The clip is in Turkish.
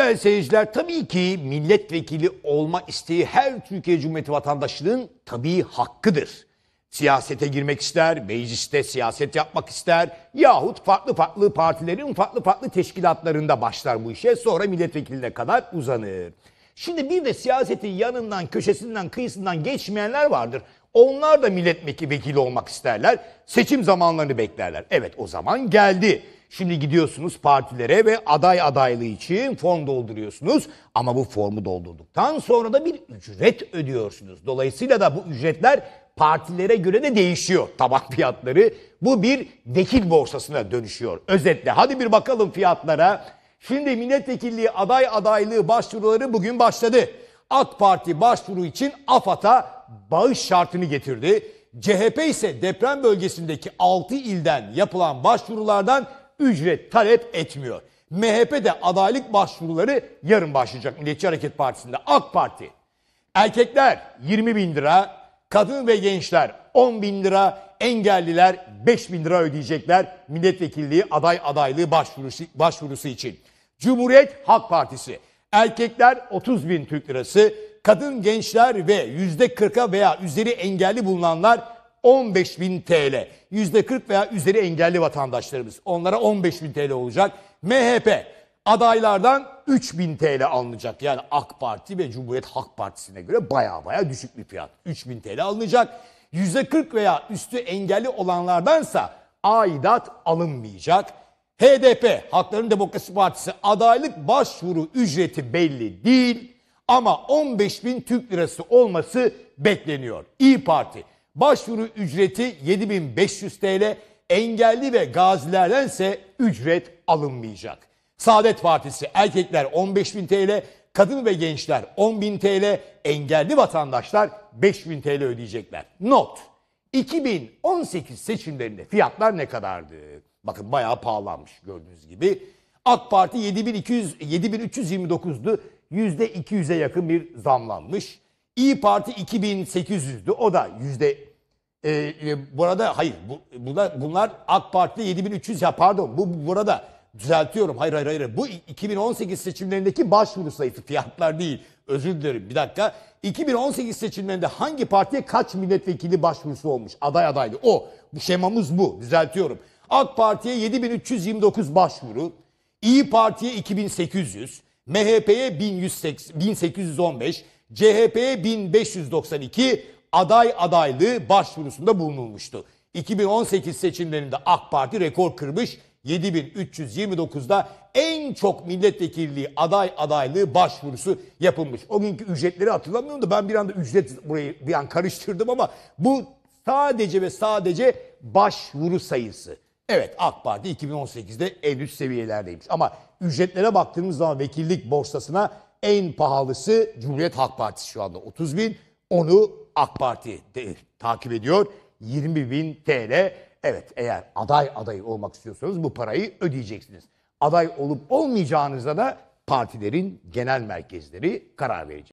Değerli seyirciler tabii ki milletvekili olma isteği her Türkiye Cumhuriyeti vatandaşının tabii hakkıdır. Siyasete girmek ister, mecliste siyaset yapmak ister yahut farklı farklı partilerin farklı farklı teşkilatlarında başlar bu işe sonra milletvekiline kadar uzanır. Şimdi bir de siyasetin yanından, köşesinden, kıyısından geçmeyenler vardır. Onlar da milletvekili olmak isterler. Seçim zamanlarını beklerler. Evet o zaman geldi. Şimdi gidiyorsunuz partilere ve aday adaylığı için form dolduruyorsunuz. Ama bu formu doldurduktan sonra da bir ücret ödüyorsunuz. Dolayısıyla da bu ücretler partilere göre de değişiyor tabak fiyatları. Bu bir vekil borsasına dönüşüyor. Özetle hadi bir bakalım fiyatlara. Şimdi milletvekilliği aday adaylığı başvuruları bugün başladı. AK Parti başvuru için AFAD'a bağış şartını getirdi. CHP ise deprem bölgesindeki 6 ilden yapılan başvurulardan ücret talep etmiyor. MHP'de adaylık başvuruları yarın başlayacak Milliyetçi Hareket Partisi'nde. AK Parti. Erkekler 20 bin lira, kadın ve gençler 10 bin lira, engelliler 5 bin lira ödeyecekler milletvekilliği aday adaylığı başvurusu, başvurusu için. Cumhuriyet Halk Partisi. Erkekler 30 bin Türk lirası, kadın gençler ve %40'a veya üzeri engelli bulunanlar 15 bin TL. yüzde %40 veya üzeri engelli vatandaşlarımız. Onlara 15 bin TL olacak. MHP adaylardan 3 bin TL alınacak. Yani AK Parti ve Cumhuriyet Halk Partisi'ne göre baya baya düşük bir fiyat. 3 bin TL alınacak. Yüzde %40 veya üstü engelli olanlardansa aidat alınmayacak. HDP, Halkların Demokrasi Partisi adaylık başvuru ücreti belli değil ama 15 bin Türk lirası olması bekleniyor. İyi Parti, Başvuru ücreti 7500 TL, engelli ve gazilerdense ücret alınmayacak. Saadet Partisi erkekler 15.000 TL, kadın ve gençler 10.000 TL, engelli vatandaşlar 5.000 TL ödeyecekler. Not, 2018 seçimlerinde fiyatlar ne kadardı? Bakın bayağı pahalanmış gördüğünüz gibi. AK Parti 7200, 7329'du. %200'e yakın bir zamlanmış. İyi Parti 2800'dü. O da yüzde e, e burada hayır bu, burada, bunlar AK Parti 7300 ya pardon bu burada düzeltiyorum. Hayır hayır hayır. Bu 2018 seçimlerindeki başvuru sayısı fiyatlar değil. Özür dilerim bir dakika. 2018 seçimlerinde hangi partiye kaç milletvekili başvurusu olmuş? Aday adaydı. O. Bu şemamız bu. Düzeltiyorum. AK Parti'ye 7329 başvuru. İyi Parti'ye 2800. MHP'ye 1815. CHP 1592 aday adaylığı başvurusunda bulunulmuştu. 2018 seçimlerinde AK Parti rekor kırmış 7329'da en çok milletvekilliği aday adaylığı başvurusu yapılmış. O günkü ücretleri hatırlamıyorum da ben bir anda ücret burayı bir an karıştırdım ama bu sadece ve sadece başvuru sayısı. Evet AK Parti 2018'de en üst seviyelerdeymiş ama ücretlere baktığımız zaman vekillik borsasına en pahalısı Cumhuriyet Halk Partisi şu anda 30 bin. Onu AK Parti de, takip ediyor. 20 bin TL. Evet eğer aday adayı olmak istiyorsanız bu parayı ödeyeceksiniz. Aday olup olmayacağınıza da partilerin genel merkezleri karar verecek.